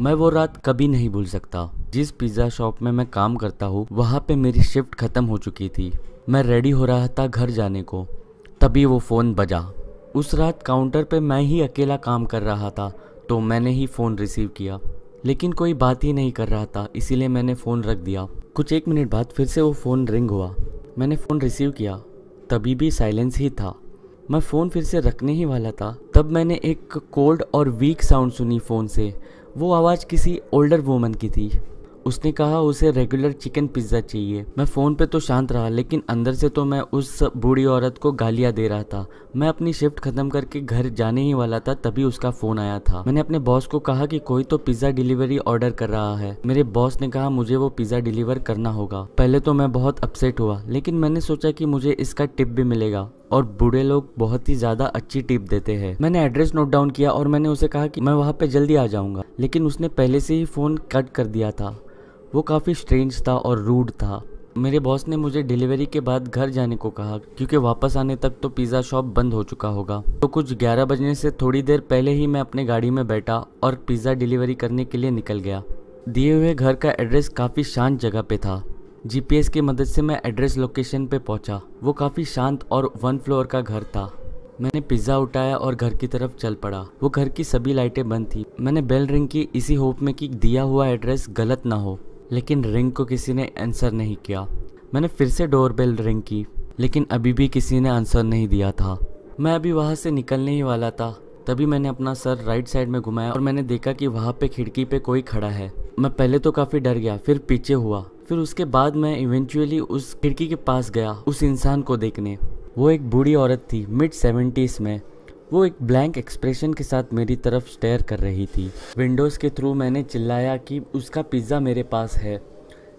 मैं वो रात कभी नहीं भूल सकता जिस पिज्ज़ा शॉप में मैं काम करता हूँ वहाँ पे मेरी शिफ्ट ख़त्म हो चुकी थी मैं रेडी हो रहा था घर जाने को तभी वो फ़ोन बजा उस रात काउंटर पे मैं ही अकेला काम कर रहा था तो मैंने ही फ़ोन रिसीव किया लेकिन कोई बात ही नहीं कर रहा था इसीलिए मैंने फ़ोन रख दिया कुछ एक मिनट बाद फिर से वो फ़ोन रिंग हुआ मैंने फ़ोन रिसीव किया तभी भी साइलेंस ही था मैं फ़ोन फिर से रखने ही वाला था तब मैंने एक कोल्ड और वीक साउंड सुनी फ़ोन से वो आवाज़ किसी ओल्डर वूमन की थी उसने कहा उसे रेगुलर चिकन पिज्ज़ा चाहिए मैं फ़ोन पे तो शांत रहा लेकिन अंदर से तो मैं उस बूढ़ी औरत को गालियाँ दे रहा था मैं अपनी शिफ्ट ख़त्म करके घर जाने ही वाला था तभी उसका फ़ोन आया था मैंने अपने बॉस को कहा कि कोई तो पिज़्ज़ा डिलीवरी ऑर्डर कर रहा है मेरे बॉस ने कहा मुझे वो पिज़्ज़ा डिलीवर करना होगा पहले तो मैं बहुत अपसेट हुआ लेकिन मैंने सोचा कि मुझे इसका टिप भी मिलेगा और बूढ़े लोग बहुत ही ज्यादा अच्छी टिप देते हैं मैंने एड्रेस नोट डाउन किया और मैंने उसे कहा कि मैं वहाँ पे जल्दी आ जाऊँगा लेकिन उसने पहले से ही फ़ोन कट कर दिया था वो काफ़ी स्ट्रेंज था और रूड था मेरे बॉस ने मुझे डिलीवरी के बाद घर जाने को कहा क्योंकि वापस आने तक तो पिज़्ज़ा शॉप बंद हो चुका होगा तो कुछ 11 बजने से थोड़ी देर पहले ही मैं अपने गाड़ी में बैठा और पिज़्ज़ा डिलीवरी करने के लिए निकल गया दिए हुए घर का एड्रेस काफ़ी शांत जगह पे था जीपीएस की मदद से मैं एड्रेस लोकेशन पे पहुंचा वो काफ़ी शांत और वन फ्लोर का घर था मैंने पिज़्ज़ा उठाया और घर की तरफ चल पड़ा वो घर की सभी लाइटें बंद थी मैंने बेल रिंग की इसी होप में कि दिया हुआ एड्रेस गलत ना हो लेकिन रिंग को किसी ने आंसर नहीं किया मैंने फिर से डोर बेल रिंग की लेकिन अभी भी किसी ने आंसर नहीं दिया था मैं अभी वहाँ से निकलने ही वाला था तभी मैंने अपना सर राइट साइड में घुमाया और मैंने देखा कि वहाँ पे खिड़की पे कोई खड़ा है मैं पहले तो काफ़ी डर गया फिर पीछे हुआ फिर उसके बाद मैं इवेंचुअली उस खिड़की के पास गया उस इंसान को देखने वो एक बूढ़ी औरत थी मिड सेवेंटीज़ में वो एक ब्लैंक एक्सप्रेशन के साथ मेरी तरफ स्टेयर कर रही थी विंडोज़ के थ्रू मैंने चिल्लाया कि उसका पिज़्ज़ा मेरे पास है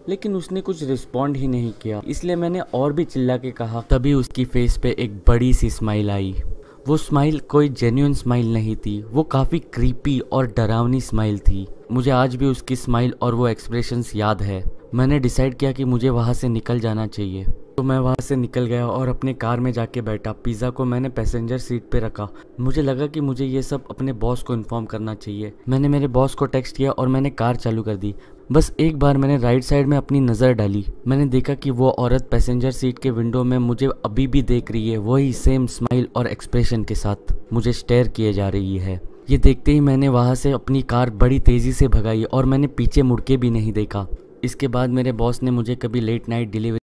लेकिन उसने कुछ रिस्पॉन्ड ही नहीं किया इसलिए मैंने और भी चिल्ला के कहा तभी उसकी फेस पे एक बड़ी सी स्माइल आई वो स्माइल कोई जेन्यून स्माइल नहीं थी वो काफ़ी क्रीपी और डरावनी स्माइल थी मुझे आज भी उसकी स्माइल और वो एक्सप्रेशंस याद है मैंने डिसाइड किया कि मुझे वहाँ से निकल जाना चाहिए तो मैं वहाँ से निकल गया और अपने कार में जाके बैठा पिज़्ज़ा को मैंने पैसेंजर सीट पे रखा मुझे लगा कि मुझे ये सब अपने बॉस को इन्फॉर्म करना चाहिए मैंने मेरे बॉस को टेक्स्ट किया और मैंने कार चालू कर दी बस एक बार मैंने राइट साइड में अपनी नज़र डाली मैंने देखा कि वो औरत पैसेंजर सीट के विंडो में मुझे अभी भी देख रही है वही सेम स्माइल और एक्सप्रेशन के साथ मुझे स्टेयर किए जा रही है ये देखते ही मैंने वहाँ से अपनी कार बड़ी तेज़ी से भगाई और मैंने पीछे मुड़ के भी नहीं देखा इसके बाद मेरे बॉस ने मुझे कभी लेट नाइट डिलीवरी